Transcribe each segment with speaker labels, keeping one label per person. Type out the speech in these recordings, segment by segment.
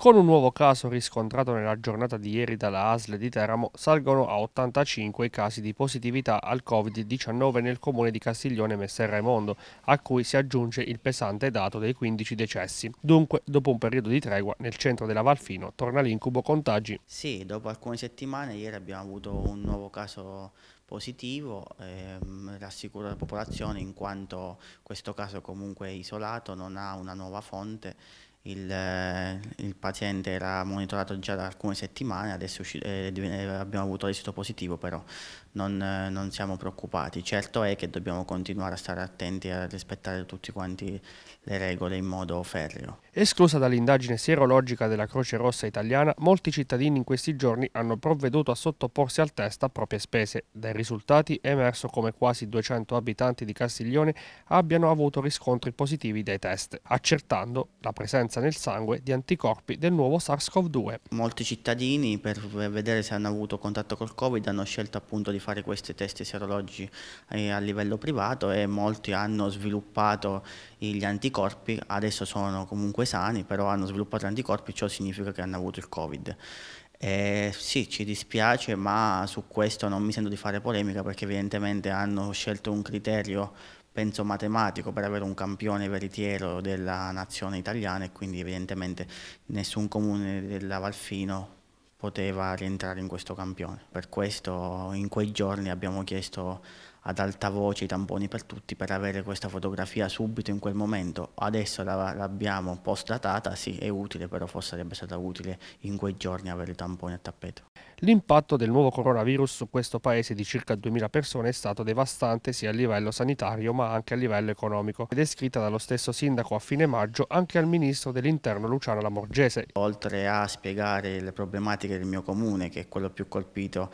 Speaker 1: Con un nuovo caso riscontrato nella giornata di ieri dalla ASL di Teramo, salgono a 85 i casi di positività al Covid-19 nel comune di Castiglione Messer Raimondo, a cui si aggiunge il pesante dato dei 15 decessi. Dunque, dopo un periodo di tregua,
Speaker 2: nel centro della
Speaker 1: Valfino torna l'incubo contagi.
Speaker 2: Sì, dopo alcune settimane ieri abbiamo avuto un nuovo caso positivo, ehm, rassicuro la popolazione in quanto questo caso comunque è isolato, non ha una nuova fonte il, eh, il, paziente era monitorato già da alcune settimane, adesso eh, abbiamo avuto l'esito positivo, però non, eh, non, siamo preoccupati. Certo è che dobbiamo continuare a stare attenti e a rispettare tutte le regole in modo ferreo.
Speaker 1: Esclusa dall'indagine serologica della Croce Rossa italiana, molti cittadini in questi giorni hanno provveduto a sottoporsi al test a proprie spese. Dai risultati è emerso come quasi 200 abitanti di Castiglione abbiano avuto riscontri positivi dai test, accertando la presenza presenza nel sangue di anticorpi
Speaker 2: del nuovo SARS-CoV-2. Molti cittadini per vedere se hanno avuto contatto col Covid hanno scelto appunto di fare questi test serologi eh, a livello privato e molti hanno sviluppato gli anticorpi, adesso sono comunque sani, però hanno sviluppato anticorpi, ciò significa che hanno avuto il Covid. Eh, sì, ci dispiace, ma su questo non mi sento di fare polemica perché evidentemente hanno scelto un criterio penso matematico per avere un campione veritiero della nazione italiana e quindi evidentemente nessun comune della Valfino poteva rientrare in questo campione. Per questo in quei giorni abbiamo chiesto ad alta voce i tamponi per tutti per avere questa fotografia subito in quel momento. Adesso l'abbiamo postdatata, sì è utile, però forse sarebbe stato utile in quei giorni avere i tamponi a tappeto. L'impatto del nuovo coronavirus
Speaker 1: su questo paese di circa 2.000 persone è stato devastante sia a livello sanitario ma anche a livello economico ed è scritta dallo stesso sindaco a fine maggio anche al ministro dell'interno Luciano Lamorgese.
Speaker 2: Oltre a spiegare le problematiche del mio comune che è quello più colpito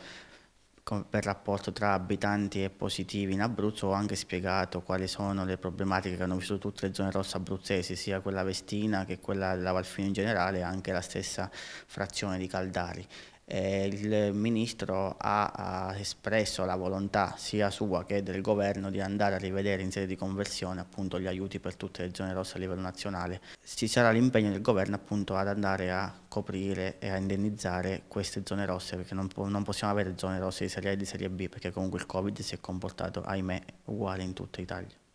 Speaker 2: per rapporto tra abitanti e positivi in Abruzzo ho anche spiegato quali sono le problematiche che hanno vissuto tutte le zone rosse abruzzesi, sia quella vestina che quella della Valfino in generale e anche la stessa frazione di Caldari eh, il ministro ha, ha, espresso la volontà sia sua che del governo di andare a rivedere in sede di conversione appunto, gli aiuti per tutte le zone rosse a livello nazionale. Ci sarà l'impegno del governo appunto, ad andare a coprire e a indennizzare queste zone rosse perché non, non, possiamo avere zone rosse di serie A e di serie B perché comunque il Covid si è comportato ahimè uguale in tutta Italia.